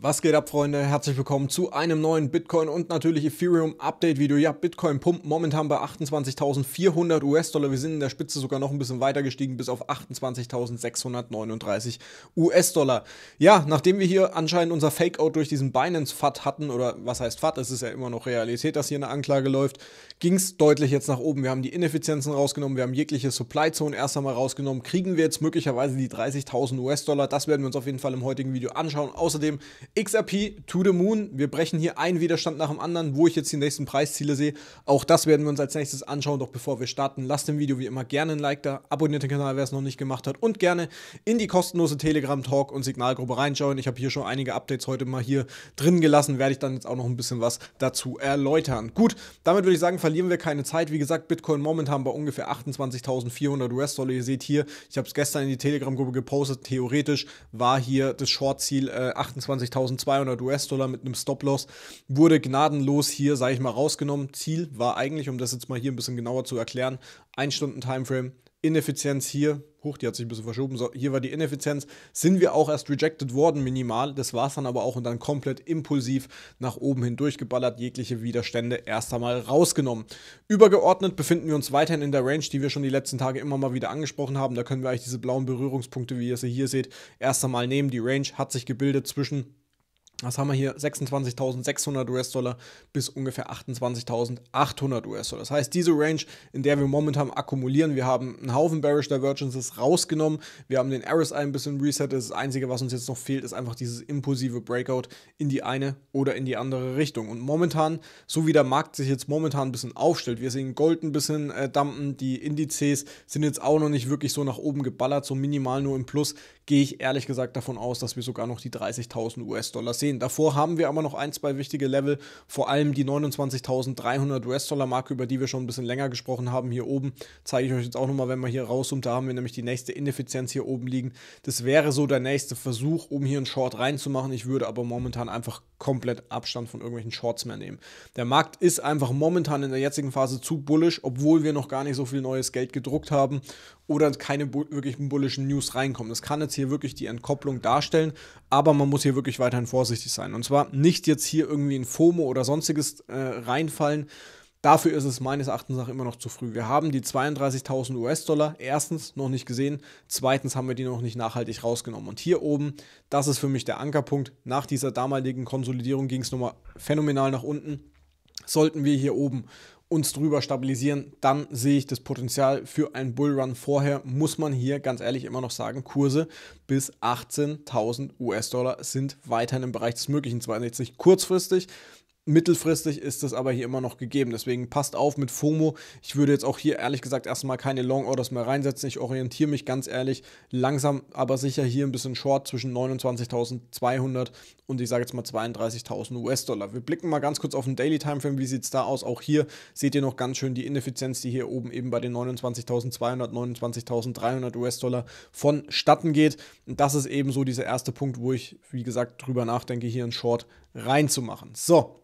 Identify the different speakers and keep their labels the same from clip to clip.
Speaker 1: Was geht ab, Freunde? Herzlich willkommen zu einem neuen Bitcoin und natürlich Ethereum Update Video. Ja, Bitcoin pumpt momentan bei 28.400 US-Dollar. Wir sind in der Spitze sogar noch ein bisschen weiter gestiegen bis auf 28.639 US-Dollar. Ja, nachdem wir hier anscheinend unser Fakeout durch diesen Binance-FAT hatten, oder was heißt FAT? Es ist ja immer noch Realität, dass hier eine Anklage läuft, ging es deutlich jetzt nach oben. Wir haben die Ineffizienzen rausgenommen, wir haben jegliche Supply Zone erst einmal rausgenommen. Kriegen wir jetzt möglicherweise die 30.000 US-Dollar? Das werden wir uns auf jeden Fall im heutigen Video anschauen. Außerdem XRP to the Moon. Wir brechen hier einen Widerstand nach dem anderen, wo ich jetzt die nächsten Preisziele sehe. Auch das werden wir uns als nächstes anschauen. Doch bevor wir starten, lasst dem Video wie immer gerne ein Like da, abonniert den Kanal, wer es noch nicht gemacht hat und gerne in die kostenlose Telegram-Talk- und Signalgruppe reinschauen. Ich habe hier schon einige Updates heute mal hier drin gelassen, werde ich dann jetzt auch noch ein bisschen was dazu erläutern. Gut, damit würde ich sagen, verlieren wir keine Zeit. Wie gesagt, Bitcoin momentan bei ungefähr 28.400 US-Dollar. Ihr seht hier, ich habe es gestern in die Telegram-Gruppe gepostet. Theoretisch war hier das Short-Ziel äh, 28.000. 1200 US-Dollar mit einem Stop-Loss, wurde gnadenlos hier, sage ich mal, rausgenommen. Ziel war eigentlich, um das jetzt mal hier ein bisschen genauer zu erklären, 1 Stunden Timeframe, Ineffizienz hier, hoch, die hat sich ein bisschen verschoben, so, hier war die Ineffizienz, sind wir auch erst rejected worden, minimal, das war es dann aber auch und dann komplett impulsiv nach oben hindurch geballert. jegliche Widerstände erst einmal rausgenommen. Übergeordnet befinden wir uns weiterhin in der Range, die wir schon die letzten Tage immer mal wieder angesprochen haben, da können wir eigentlich diese blauen Berührungspunkte, wie ihr sie hier seht, erst einmal nehmen, die Range hat sich gebildet zwischen was haben wir hier? 26.600 US-Dollar bis ungefähr 28.800 US-Dollar. Das heißt, diese Range, in der wir momentan akkumulieren, wir haben einen Haufen Bearish Divergences rausgenommen, wir haben den RSI ein bisschen resettet. Das Einzige, was uns jetzt noch fehlt, ist einfach dieses impulsive Breakout in die eine oder in die andere Richtung. Und momentan, so wie der Markt sich jetzt momentan ein bisschen aufstellt, wir sehen Gold ein bisschen äh, dumpen, die Indizes sind jetzt auch noch nicht wirklich so nach oben geballert, so minimal nur im Plus, gehe ich ehrlich gesagt davon aus, dass wir sogar noch die 30.000 US-Dollar sehen. Davor haben wir aber noch ein, zwei wichtige Level, vor allem die 29.300 US-Dollar-Marke, über die wir schon ein bisschen länger gesprochen haben. Hier oben zeige ich euch jetzt auch nochmal, wenn wir hier rauszoomt, da haben wir nämlich die nächste Ineffizienz hier oben liegen. Das wäre so der nächste Versuch, um hier einen Short reinzumachen. Ich würde aber momentan einfach komplett Abstand von irgendwelchen Shorts mehr nehmen. Der Markt ist einfach momentan in der jetzigen Phase zu bullish, obwohl wir noch gar nicht so viel neues Geld gedruckt haben oder keine bu wirklichen bullischen News reinkommen. Das kann jetzt hier wirklich die Entkopplung darstellen, aber man muss hier wirklich weiterhin vorsichtig sein. Und zwar nicht jetzt hier irgendwie in FOMO oder sonstiges äh, reinfallen, Dafür ist es meines Erachtens nach immer noch zu früh. Wir haben die 32.000 US-Dollar erstens noch nicht gesehen, zweitens haben wir die noch nicht nachhaltig rausgenommen. Und hier oben, das ist für mich der Ankerpunkt. Nach dieser damaligen Konsolidierung ging es nochmal phänomenal nach unten. Sollten wir hier oben uns drüber stabilisieren, dann sehe ich das Potenzial für einen Bullrun. Vorher muss man hier ganz ehrlich immer noch sagen, Kurse bis 18.000 US-Dollar sind weiterhin im Bereich des Möglichen. 62 kurzfristig, Mittelfristig ist das aber hier immer noch gegeben. Deswegen passt auf mit FOMO. Ich würde jetzt auch hier ehrlich gesagt erstmal keine Long Orders mehr reinsetzen. Ich orientiere mich ganz ehrlich langsam, aber sicher hier ein bisschen short zwischen 29.200 und ich sage jetzt mal 32.000 US-Dollar. Wir blicken mal ganz kurz auf den Daily Timeframe. Wie sieht es da aus? Auch hier seht ihr noch ganz schön die Ineffizienz, die hier oben eben bei den 29.200, 29.300 US-Dollar vonstatten geht. Und das ist eben so dieser erste Punkt, wo ich, wie gesagt, drüber nachdenke, hier einen Short reinzumachen. So.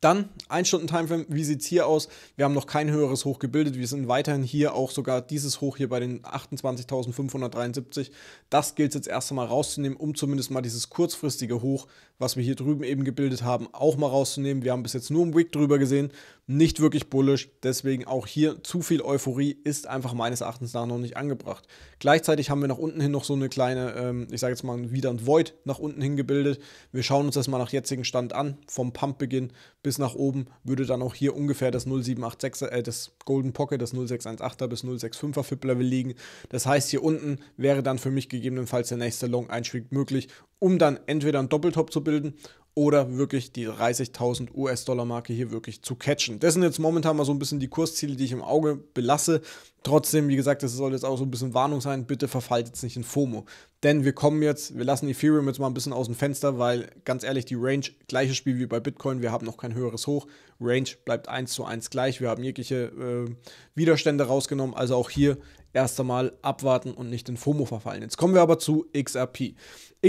Speaker 1: Dann 1 Stunden Timeframe, wie sieht es hier aus? Wir haben noch kein höheres Hoch gebildet. Wir sind weiterhin hier auch sogar dieses Hoch hier bei den 28.573. Das gilt es jetzt erst einmal rauszunehmen, um zumindest mal dieses kurzfristige Hoch, was wir hier drüben eben gebildet haben, auch mal rauszunehmen. Wir haben bis jetzt nur einen Wick drüber gesehen nicht wirklich bullisch. Deswegen auch hier zu viel Euphorie ist einfach meines Erachtens nach noch nicht angebracht. Gleichzeitig haben wir nach unten hin noch so eine kleine, ähm, ich sage jetzt mal wieder ein Void nach unten hin gebildet. Wir schauen uns das mal nach jetzigem Stand an. Vom Pumpbeginn bis nach oben würde dann auch hier ungefähr das 0786, äh, das Golden Pocket, das 0618er bis 065er Fib Level liegen. Das heißt, hier unten wäre dann für mich gegebenenfalls der nächste Long-Einschwig möglich, um dann entweder einen Doppeltop zu bilden oder wirklich die 30.000 US-Dollar-Marke hier wirklich zu catchen. Das sind jetzt momentan mal so ein bisschen die Kursziele, die ich im Auge belasse. Trotzdem, wie gesagt, das soll jetzt auch so ein bisschen Warnung sein. Bitte verfallt jetzt nicht in FOMO. Denn wir kommen jetzt, wir lassen Ethereum jetzt mal ein bisschen aus dem Fenster, weil ganz ehrlich, die Range, gleiches Spiel wie bei Bitcoin, wir haben noch kein höheres Hoch. Range bleibt 1 zu 1 gleich. Wir haben jegliche äh, Widerstände rausgenommen. Also auch hier erst einmal abwarten und nicht in FOMO verfallen. Jetzt kommen wir aber zu XRP.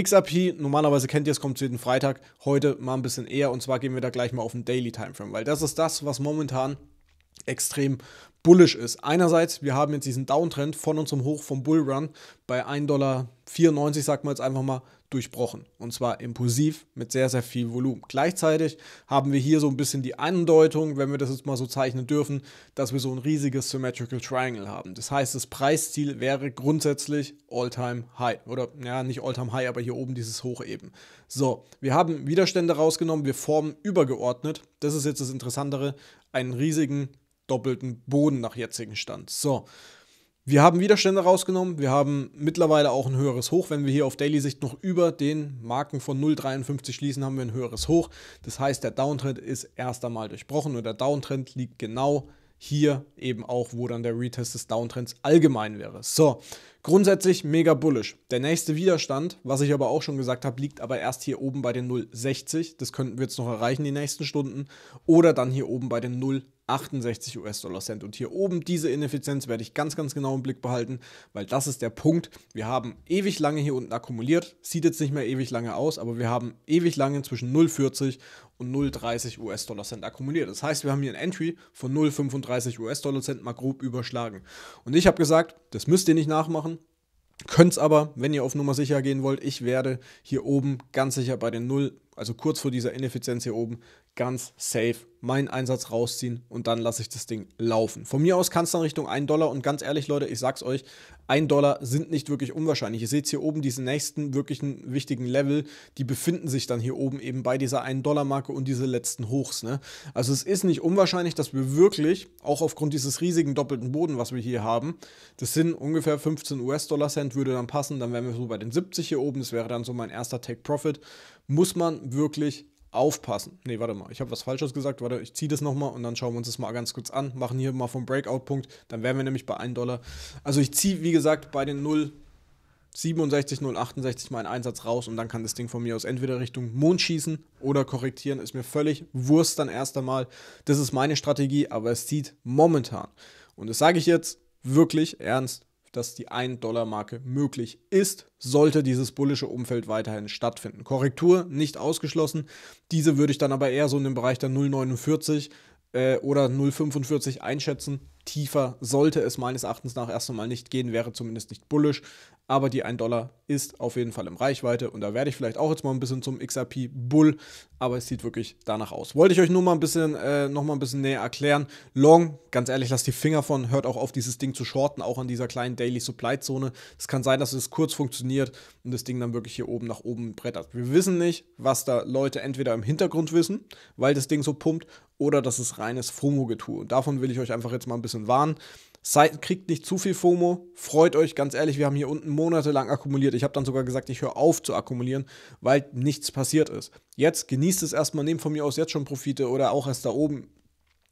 Speaker 1: XRP, normalerweise kennt ihr es, kommt jeden Freitag, heute mal ein bisschen eher und zwar gehen wir da gleich mal auf den Daily Timeframe, weil das ist das, was momentan extrem bullish ist. Einerseits, wir haben jetzt diesen Downtrend von unserem Hoch vom Bullrun bei 1,94 Dollar, sagt man jetzt einfach mal, durchbrochen. Und zwar impulsiv mit sehr, sehr viel Volumen. Gleichzeitig haben wir hier so ein bisschen die Andeutung, wenn wir das jetzt mal so zeichnen dürfen, dass wir so ein riesiges Symmetrical Triangle haben. Das heißt, das Preisziel wäre grundsätzlich All-Time High. Oder ja, nicht All-Time High, aber hier oben dieses Hoch eben. So, wir haben Widerstände rausgenommen, wir formen übergeordnet. Das ist jetzt das Interessantere, einen riesigen doppelten Boden nach jetzigem Stand. So, wir haben Widerstände rausgenommen. Wir haben mittlerweile auch ein höheres Hoch. Wenn wir hier auf Daily-Sicht noch über den Marken von 0,53 schließen, haben wir ein höheres Hoch. Das heißt, der Downtrend ist erst einmal durchbrochen und der Downtrend liegt genau hier eben auch, wo dann der Retest des Downtrends allgemein wäre. So, grundsätzlich mega bullish. Der nächste Widerstand, was ich aber auch schon gesagt habe, liegt aber erst hier oben bei den 0,60. Das könnten wir jetzt noch erreichen die nächsten Stunden. Oder dann hier oben bei den 0,60. 68 US-Dollar Cent. Und hier oben diese Ineffizienz werde ich ganz, ganz genau im Blick behalten, weil das ist der Punkt. Wir haben ewig lange hier unten akkumuliert, sieht jetzt nicht mehr ewig lange aus, aber wir haben ewig lange zwischen 0,40 und 0,30 US-Dollar Cent akkumuliert. Das heißt, wir haben hier ein Entry von 0,35 US-Dollar Cent mal grob überschlagen. Und ich habe gesagt, das müsst ihr nicht nachmachen, Könnt es aber, wenn ihr auf Nummer sicher gehen wollt, ich werde hier oben ganz sicher bei den 0 also kurz vor dieser Ineffizienz hier oben, ganz safe meinen Einsatz rausziehen und dann lasse ich das Ding laufen. Von mir aus kann es dann Richtung 1 Dollar und ganz ehrlich, Leute, ich sag's euch, 1 Dollar sind nicht wirklich unwahrscheinlich. Ihr seht hier oben diesen nächsten wirklichen wichtigen Level, die befinden sich dann hier oben eben bei dieser 1 Dollar Marke und diese letzten Hochs. Ne? Also es ist nicht unwahrscheinlich, dass wir wirklich, auch aufgrund dieses riesigen doppelten Boden, was wir hier haben, das sind ungefähr 15 US-Dollar Cent, würde dann passen, dann wären wir so bei den 70 hier oben, das wäre dann so mein erster Take-Profit muss man wirklich aufpassen. Ne, warte mal, ich habe was Falsches gesagt. Warte, ich ziehe das nochmal und dann schauen wir uns das mal ganz kurz an. Machen hier mal vom Breakout-Punkt. Dann wären wir nämlich bei 1 Dollar. Also ich ziehe, wie gesagt, bei den 0. 67, 068 meinen Einsatz raus und dann kann das Ding von mir aus entweder Richtung Mond schießen oder korrektieren. Ist mir völlig Wurst dann erst einmal. Das ist meine Strategie, aber es zieht momentan. Und das sage ich jetzt wirklich ernst dass die 1-Dollar-Marke möglich ist, sollte dieses bullische Umfeld weiterhin stattfinden. Korrektur nicht ausgeschlossen. Diese würde ich dann aber eher so in den Bereich der 0,49 äh, oder 0,45 einschätzen. Tiefer sollte es meines Erachtens nach erst einmal nicht gehen, wäre zumindest nicht bullisch aber die 1 Dollar ist auf jeden Fall im Reichweite und da werde ich vielleicht auch jetzt mal ein bisschen zum XRP Bull, aber es sieht wirklich danach aus. Wollte ich euch nur mal ein bisschen, äh, noch mal ein bisschen näher erklären. Long, ganz ehrlich, lasst die Finger von, hört auch auf, dieses Ding zu shorten, auch an dieser kleinen Daily Supply Zone. Es kann sein, dass es kurz funktioniert und das Ding dann wirklich hier oben nach oben brettert. Wir wissen nicht, was da Leute entweder im Hintergrund wissen, weil das Ding so pumpt, oder das ist reines FOMO-Getue. Und davon will ich euch einfach jetzt mal ein bisschen warnen. Seid, kriegt nicht zu viel FOMO, freut euch, ganz ehrlich, wir haben hier unten monatelang akkumuliert. Ich habe dann sogar gesagt, ich höre auf zu akkumulieren, weil nichts passiert ist. Jetzt genießt es erstmal, nehmt von mir aus jetzt schon Profite oder auch erst da oben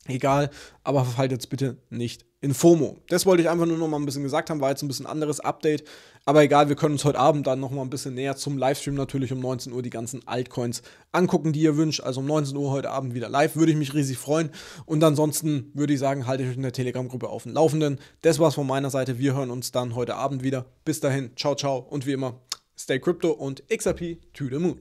Speaker 1: Egal, aber verfallt jetzt bitte nicht in FOMO. Das wollte ich einfach nur noch mal ein bisschen gesagt haben, war jetzt ein bisschen anderes Update. Aber egal, wir können uns heute Abend dann noch mal ein bisschen näher zum Livestream natürlich um 19 Uhr die ganzen Altcoins angucken, die ihr wünscht. Also um 19 Uhr heute Abend wieder live, würde ich mich riesig freuen. Und ansonsten würde ich sagen, halte ich euch in der Telegram-Gruppe auf dem Laufenden. Das war's von meiner Seite. Wir hören uns dann heute Abend wieder. Bis dahin, ciao, ciao und wie immer, stay crypto und XRP to the moon.